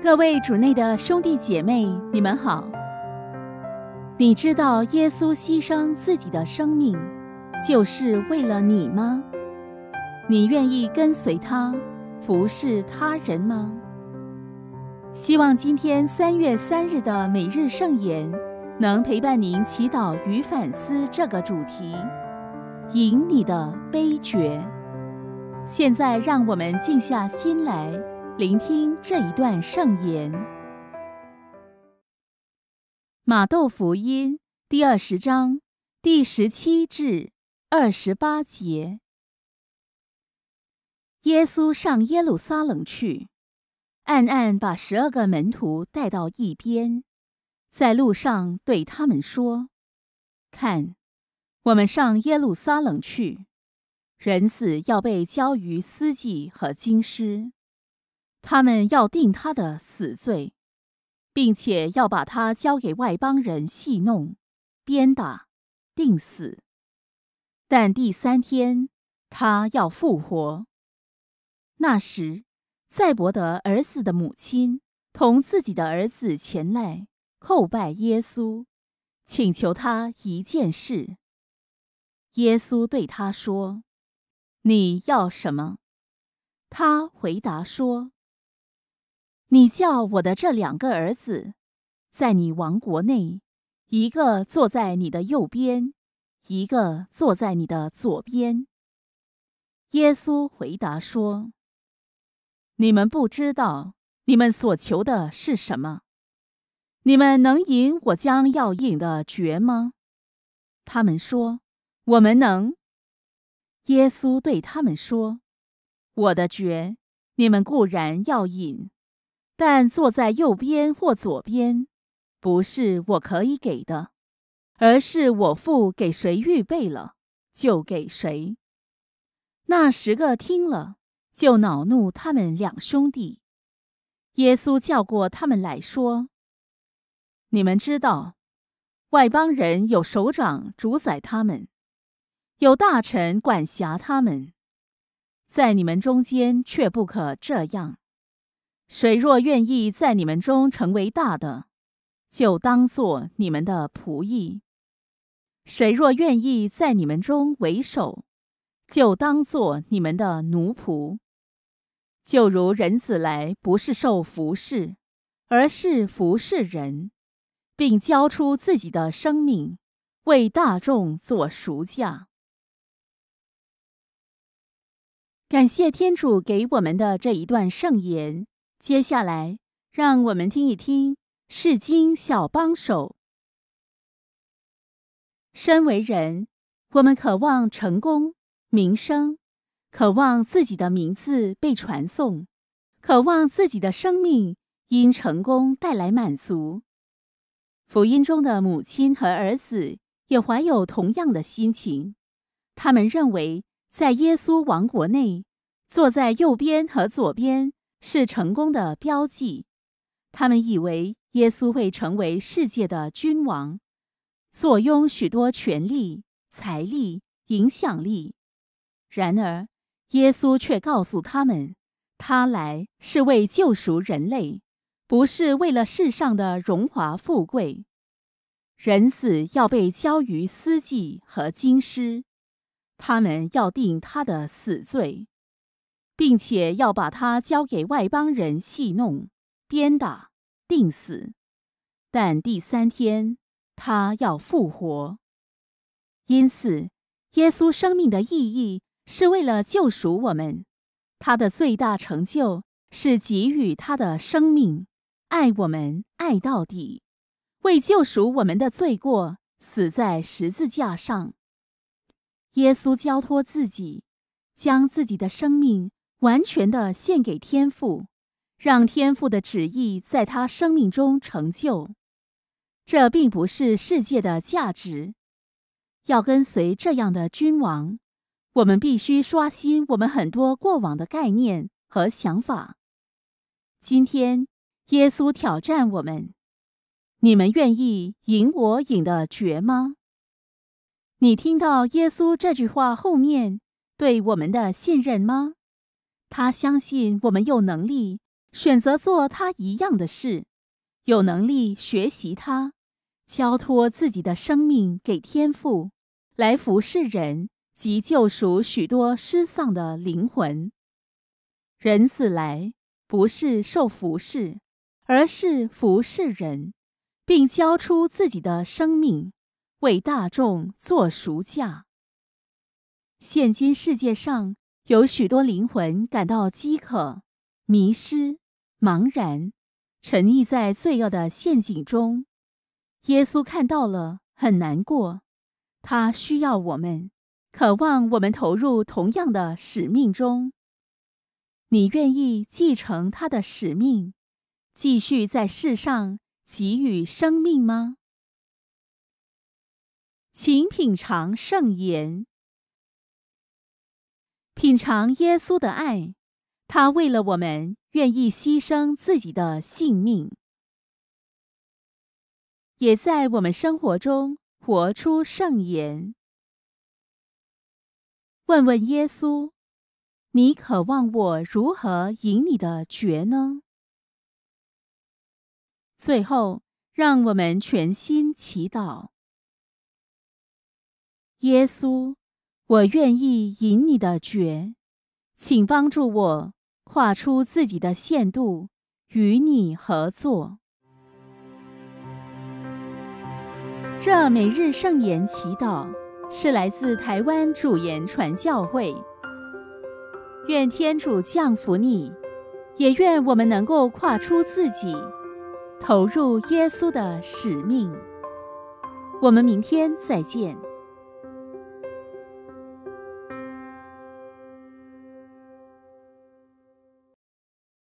各位主内的兄弟姐妹，你们好。你知道耶稣牺牲自己的生命，就是为了你吗？你愿意跟随他，服侍他人吗？希望今天三月三日的每日圣言，能陪伴您祈祷与反思这个主题，引你的悲觉。现在，让我们静下心来。聆听这一段圣言，《马窦福音》第二十章第十七至二十八节。耶稣上耶路撒冷去，暗暗把十二个门徒带到一边，在路上对他们说：“看，我们上耶路撒冷去，人子要被交于司祭和经师。”他们要定他的死罪，并且要把他交给外邦人戏弄、鞭打、定死。但第三天，他要复活。那时，赛博德儿子的母亲同自己的儿子前来叩拜耶稣，请求他一件事。耶稣对他说：“你要什么？”他回答说。你叫我的这两个儿子，在你王国内，一个坐在你的右边，一个坐在你的左边。耶稣回答说：“你们不知道你们所求的是什么，你们能饮我将要饮的爵吗？”他们说：“我们能。”耶稣对他们说：“我的爵，你们固然要饮。”但坐在右边或左边，不是我可以给的，而是我父给谁预备了，就给谁。那十个听了，就恼怒他们两兄弟。耶稣叫过他们来说：“你们知道，外邦人有首长主宰他们，有大臣管辖他们，在你们中间却不可这样。”谁若愿意在你们中成为大的，就当做你们的仆役；谁若愿意在你们中为首，就当做你们的奴仆。就如人子来，不是受服侍，而是服侍人，并交出自己的生命，为大众做赎价。感谢天主给我们的这一段圣言。接下来，让我们听一听《圣经小帮手》。身为人，我们渴望成功、名声，渴望自己的名字被传颂，渴望自己的生命因成功带来满足。福音中的母亲和儿子也怀有同样的心情。他们认为，在耶稣王国内，坐在右边和左边。是成功的标记。他们以为耶稣会成为世界的君王，坐拥许多权力、财力、影响力。然而，耶稣却告诉他们，他来是为救赎人类，不是为了世上的荣华富贵。人死要被交于司祭和经师，他们要定他的死罪。并且要把他交给外邦人戏弄、鞭打、钉死，但第三天他要复活。因此，耶稣生命的意义是为了救赎我们。他的最大成就是给予他的生命，爱我们，爱到底，为救赎我们的罪过，死在十字架上。耶稣交托自己，将自己的生命。完全的献给天父，让天父的旨意在他生命中成就。这并不是世界的价值。要跟随这样的君王，我们必须刷新我们很多过往的概念和想法。今天，耶稣挑战我们：你们愿意引我引的绝吗？你听到耶稣这句话后面对我们的信任吗？他相信我们有能力选择做他一样的事，有能力学习他，交托自己的生命给天赋，来服侍人及救赎许多失丧的灵魂。人自来不是受服侍，而是服侍人，并交出自己的生命为大众做赎价。现今世界上。有许多灵魂感到饥渴、迷失、茫然，沉溺在罪恶的陷阱中。耶稣看到了，很难过。他需要我们，渴望我们投入同样的使命中。你愿意继承他的使命，继续在世上给予生命吗？请品尝圣言。品尝耶稣的爱，他为了我们愿意牺牲自己的性命，也在我们生活中活出圣言。问问耶稣，你渴望我如何赢你的决呢？最后，让我们全心祈祷，耶稣。我愿意引你的觉，请帮助我跨出自己的限度，与你合作。这每日圣言祈祷是来自台湾主言传教会。愿天主降福你，也愿我们能够跨出自己，投入耶稣的使命。我们明天再见。